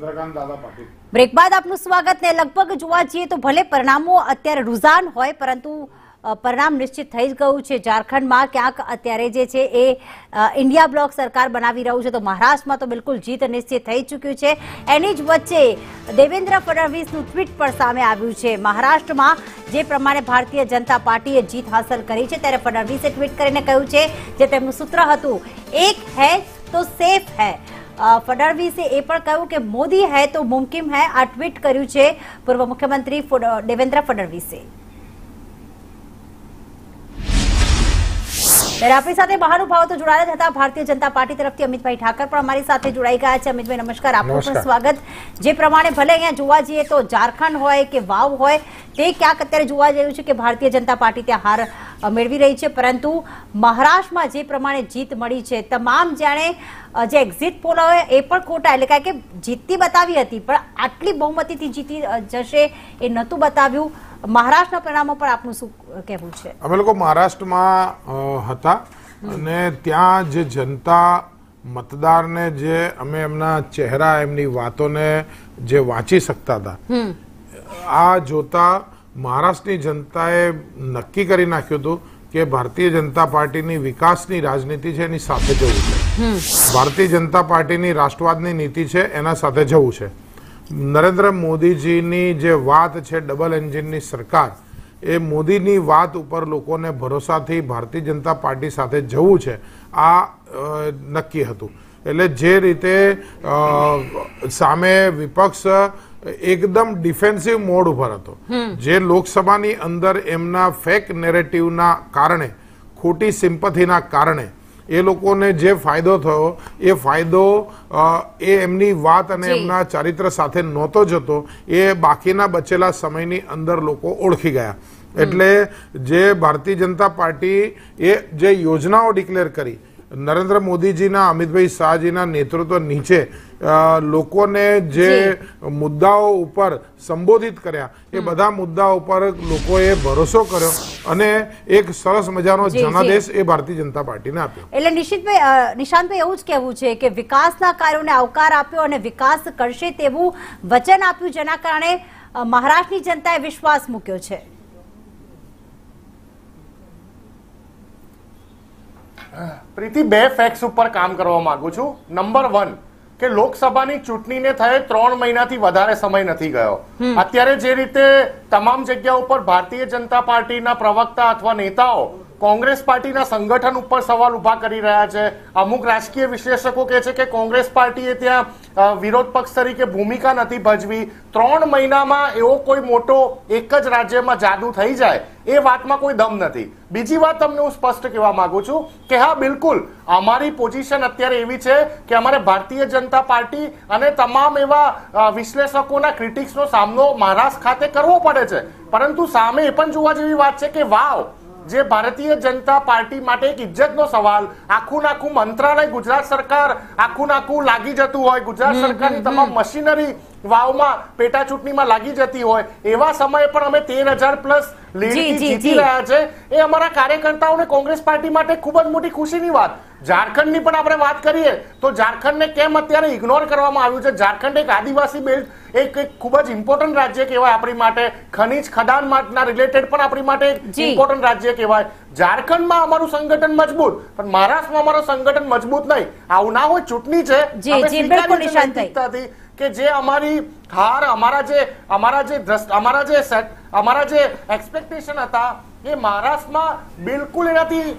Chandrakant break બાદ આપનું સ્વાગત ને લગભગ જોવા જઈએ તો ભલે પરિણામો અત્યારે રૂઝાન હોય પરંતુ પરિણામ નિશ્ચિત થઈ જ ગયું છે ઝારખંડમાં ક્યાંક અત્યારે જે છે એ ઇન્ડિયા બ્લોક સરકાર બનાવી રહ્યું છે તો મહારાષ્ટ્રમાં તો બિલકુલ જીત નિશ્ચિત થઈ ચૂક્યું છે એની જ વચ્ચે દેવેન્દ્ર ફડણવીસનું ટ્વીટ પણ સામે આવ્યું છે મહારાષ્ટ્રમાં જે પ્રમાણે ભારતીય જનતા પાર્ટીએ જીત હાંસલ કરી છે ત્યારે ફડણવીસે ટ્વીટ કરીને કહ્યું છે જે તેમનું સૂત્ર હતું એક હૈ તો સેફ હૈ ફડણવીસે એ પણ કહ્યું કે મોદી હૈ તો મુમકિમ હૈ આ ટ્વીટ કર્યું છે પૂર્વ મુખ્યમંત્રી દેવેન્દ્ર ફડણવીસે આપણી સાથે મહાનુભાવો તો જોડાયેલા હતા ભારતીય જનતા પાર્ટી તરફથી અમિતભાઈ ઠાકર પણ અમારી સાથે જોડાઈ ગયા છે અમિતભાઈ નમસ્કાર આપનું પણ સ્વાગત જે પ્રમાણે ભલે અહીંયા જોવા જઈએ તો ઝારખંડ હોય કે વાવ હોય તે ક્યાંક અત્યારે જોવા જયું છે કે ભારતીય જનતા પાર્ટી ત્યાં હાર મેળવી રહી છે પરંતુ મહારાષ્ટ્રમાં જે પ્રમાણે જીત મળી છે તમામ જાણે જે એક્ઝિટ પોલ એ પણ ખોટા એટલે કારણ કે જીતતી બતાવી હતી પણ આટલી બહુમતીથી જીતી જશે એ નહોતું બતાવ્યું મહારાષ્ટ્રના પરિણામો પર આપનું શું કહેવું છે અમે લોકો મહારાષ્ટ્રમાં હતા અને ત્યાં જે જનતા મતદારને જે અમે એમના ચહેરા એમની વાતોને જે વાંચી શકતા હતા આ જોતા મહારાષ્ટ્રની જનતાએ નક્કી કરી નાખ્યું હતું કે ભારતીય જનતા પાર્ટીની વિકાસની રાજનીતિ છે એની સાથે જવું છે ભારતીય જનતા પાર્ટીની રાષ્ટ્રવાદની નીતિ છે એના સાથે જવું છે નરેન્દ્ર મોદીજીની જે વાત છે ડબલ એન્જિનની સરકાર એ મોદીની વાત ઉપર લોકોને ભરોસાથી ભારતીય જનતા પાર્ટી સાથે જવું છે આ નક્કી હતું એટલે જે રીતે સામે વિપક્ષ એકદમ ડિફેન્સિવ મોડ ઉપર હતો જે લોકસભાની અંદર એમના ફેક નેરેટિવના કારણે ખોટી સિમ્પથીના કારણે એ લોકોને જે ફાયદો થયો એ ફાયદો એ એમની વાત અને એમના ચારિત્ર સાથે નહોતો જતો એ બાકીના બચેલા સમયની અંદર લોકો ઓળખી ગયા એટલે જે ભારતીય જનતા પાર્ટી એ જે યોજનાઓ ડિક્લેર કરી નરેન્દ્ર મોદીજીના અમિતભાઈ શાહજીના નેતૃત્વ નીચે લોકોને જે મુદ્દાઓ ઉપર સંબોધિત કર્યા એ બધા મુદ્દાઓ ઉપર લોકોએ ભરોસો કર્યો અને એક સરસ મજાનો જનાદેશ એ ભારતીય જનતા પાર્ટીને આપ્યો એટલે નિશિતભાઈ નિશાંતભાઈ એવું જ કહેવું છે કે વિકાસના કાર્યોને આવકાર આપ્યો અને વિકાસ કરશે તેવું વચન આપ્યું જેના કારણે મહારાષ્ટ્રની જનતાએ વિશ્વાસ મૂક્યો છે પ્રીતિ બે ફેક્ટ્સ ઉપર કામ કરવા માંગુ છું નંબર વન કે લોકસભાની ચૂંટણીને થયે ત્રણ મહિનાથી વધારે સમય નથી ગયો અત્યારે જે રીતે તમામ જગ્યા ઉપર ભારતીય જનતા પાર્ટીના પ્રવક્તા અથવા નેતાઓ કોંગ્રેસ પાર્ટીના સંગઠન ઉપર સવાલ ઉભા કરી રહ્યા છે અમુક રાજકીય વિશ્લેષકો કે છે કે કોંગ્રેસ પાર્ટીએ ત્યાં વિરોધ પક્ષ તરીકે ભૂમિકા નથી ભજવી ત્રણ મહિનામાં એવો કોઈ મોટો એક જ રાજ્યમાં જાદુ થઈ જાય એ વાતમાં કોઈ દમ નથી બીજી વાત તમને હું સ્પષ્ટ કહેવા માંગુ છું કે હા બિલકુલ અમારી પોઝિશન અત્યારે એવી છે કે અમારે ભારતીય જનતા પાર્ટી અને તમામ એવા વિશ્લેષકોના ક્રિટિક્સનો સામનો મહારાષ્ટ્ર ખાતે કરવો પડે છે પરંતુ સામે એ પણ જોવા જેવી વાત છે કે વાવ જે ભારતીય જનતા પાર્ટી માટે એક ઇજ્જતનો સવાલ આખું આખું મંત્રાલય ગુજરાત સરકાર આખું આખું લાગી જતું હોય ગુજરાત સરકારની તમામ મશીનરી વાવમાં પેટા ચૂંટણીમાં લાગી જતી હોય એવા સમયે પણ અમે તેર હજાર પ્લસ જીતી રહ્યા છે એ અમારા કાર્યકર્તાઓને કોંગ્રેસ પાર્ટી માટે ખૂબ જ મોટી ખુશીની વાત ઝારખંડની પણ આપણે વાત કરીએ તો ઝારખંડને કેમ અત્યારે ઇગ્નોર કરવામાં આવ્યું છે ઝારખંડ એક આદિવાસી બેલ્ટ એક ખૂબ જ ઇમ્પોર્ટન્ટ રાજ્ય કહેવાય આપણી માટે ખનીજ ના રિલેટેડ પણ આપણી માટે ઇમ્પોર્ટન્ટ રાજ્ય કહેવાય ઝારખંડમાં અમારું સંગઠન મજબૂત પણ મહારાષ્ટ્રમાં અમારું સંગઠન મજબૂત નહીં આવું ના હોય ચૂંટણી છે કે જે અમારી હાર અમારા જે અમારા જે અમારા જે અમારા જે એક્સપેક્ટેશન હતા એ મહારાષ્ટ્રમાં બિલકુલ એનાથી